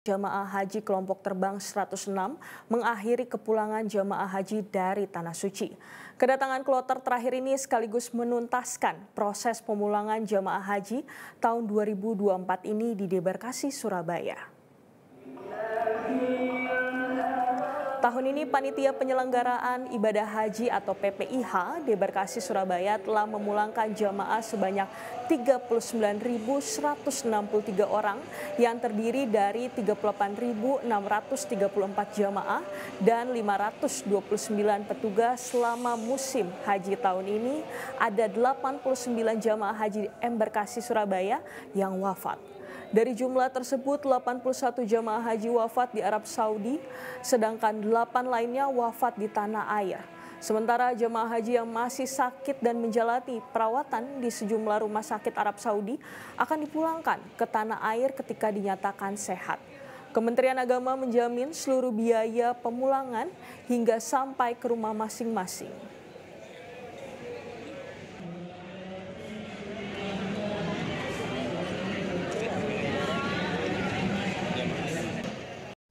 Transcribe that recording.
Jemaah Haji Kelompok Terbang 106 mengakhiri kepulangan jemaah haji dari Tanah Suci. Kedatangan kloter terakhir ini sekaligus menuntaskan proses pemulangan jemaah haji tahun 2024 ini di debarkasi Surabaya. Tahun ini Panitia Penyelenggaraan Ibadah Haji atau PPIH Debarkasi Surabaya telah memulangkan jamaah sebanyak 39.163 orang yang terdiri dari 38.634 jamaah dan 529 petugas selama musim haji tahun ini ada 89 jamaah haji embarkasi Surabaya yang wafat. Dari jumlah tersebut, 81 jemaah haji wafat di Arab Saudi, sedangkan 8 lainnya wafat di tanah air. Sementara jemaah haji yang masih sakit dan menjalani perawatan di sejumlah rumah sakit Arab Saudi akan dipulangkan ke tanah air ketika dinyatakan sehat. Kementerian Agama menjamin seluruh biaya pemulangan hingga sampai ke rumah masing-masing.